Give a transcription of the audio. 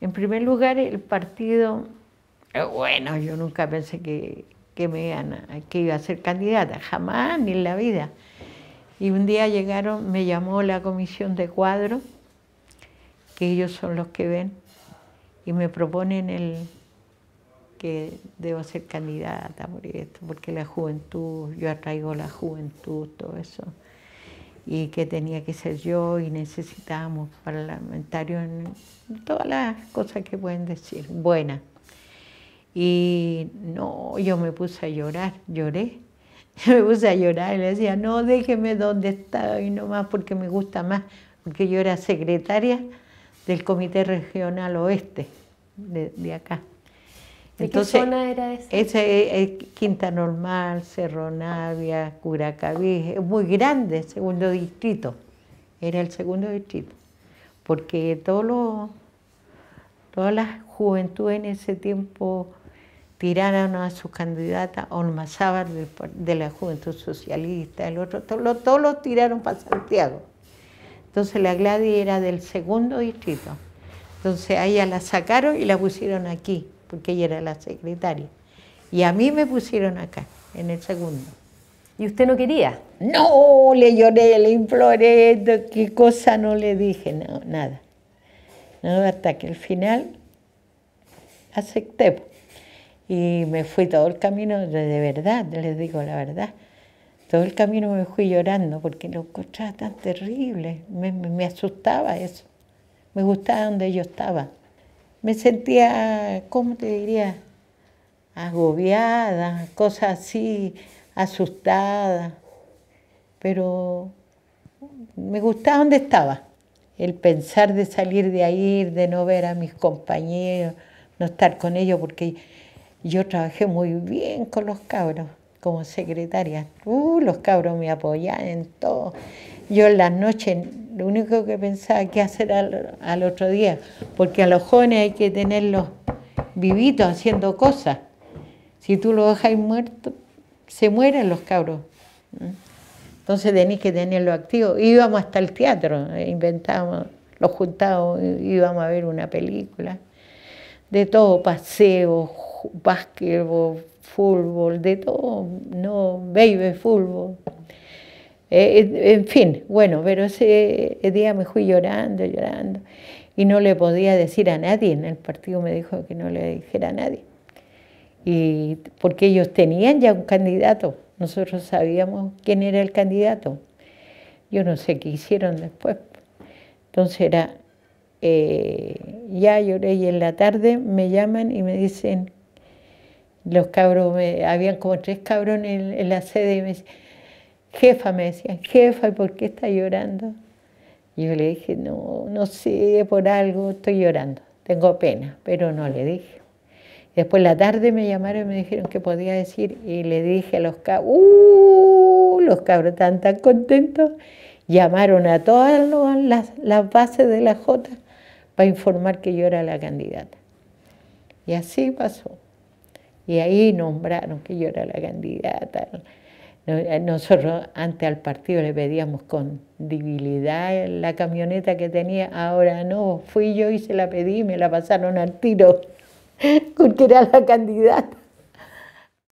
En primer lugar, el partido, eh, bueno, yo nunca pensé que, me que iba a ser candidata, jamás ni en la vida. Y un día llegaron, me llamó la comisión de cuadros, que ellos son los que ven, y me proponen el que debo ser candidata por esto, porque la juventud, yo atraigo la juventud, todo eso y que tenía que ser yo y necesitábamos parlamentarios todas las cosas que pueden decir, buenas. Y no, yo me puse a llorar, lloré. me puse a llorar y le decía, no, déjeme donde está y no más porque me gusta más, porque yo era secretaria del Comité Regional Oeste de acá qué zona era esa? es, Quinta Normal, Cerro Navia, Curacaví, es muy grande, segundo distrito. Era el segundo distrito. Porque todos los, todas las juventudes en ese tiempo tiraron a sus candidatas, Olma de, de la Juventud Socialista, el otro, todos los tiraron para Santiago. Entonces la Gladys era del segundo distrito. Entonces a ella la sacaron y la pusieron aquí porque ella era la secretaria. Y a mí me pusieron acá, en el segundo. ¿Y usted no quería? No, le lloré, le imploré, qué cosa no le dije, no, nada. hasta que al final acepté. Pues. Y me fui todo el camino, de verdad, les digo la verdad, todo el camino me fui llorando porque lo encontraba tan terrible, me asustaba eso, me gustaba donde yo estaba me sentía, ¿cómo te diría? Agobiada, cosas así, asustada. Pero me gustaba donde estaba. El pensar de salir de ahí, de no ver a mis compañeros, no estar con ellos, porque yo trabajé muy bien con los cabros como secretaria. Uh, los cabros me apoyaban en todo. Yo en las noches lo único que pensaba qué hacer al, otro día, porque a los jóvenes hay que tenerlos vivitos haciendo cosas. Si tú los dejas muertos, se mueren los cabros. Entonces tenéis que tenerlo activo. Íbamos hasta el teatro, eh, inventábamos, los juntábamos, íbamos a ver una película. De todo, paseo, básquetbol, fútbol, de todo, no, baby fútbol. Eh, eh, en fin, bueno, pero ese día me fui llorando, llorando, y no le podía decir a nadie, en el partido me dijo que no le dijera a nadie, y porque ellos tenían ya un candidato, nosotros sabíamos quién era el candidato, yo no sé qué hicieron después, entonces era, eh, ya lloré y en la tarde me llaman y me dicen, los cabros, habían como tres cabrones en, en la sede y me dicen, Jefa, me decía, jefa, ¿y por qué está llorando? Y yo le dije, no, no sé, por algo estoy llorando, tengo pena, pero no le dije. Después la tarde me llamaron y me dijeron que podía decir y le dije a los cabros, ¡uh! Los cabros están tan contentos. Llamaron a todas las, las bases de la J para informar que yo era la candidata. Y así pasó. Y ahí nombraron que yo era la candidata. Eh, nosotros antes al partido le pedíamos con debilidad la camioneta que tenía, ahora no, fui yo y se la pedí y me la pasaron al tiro, porque era la candidata.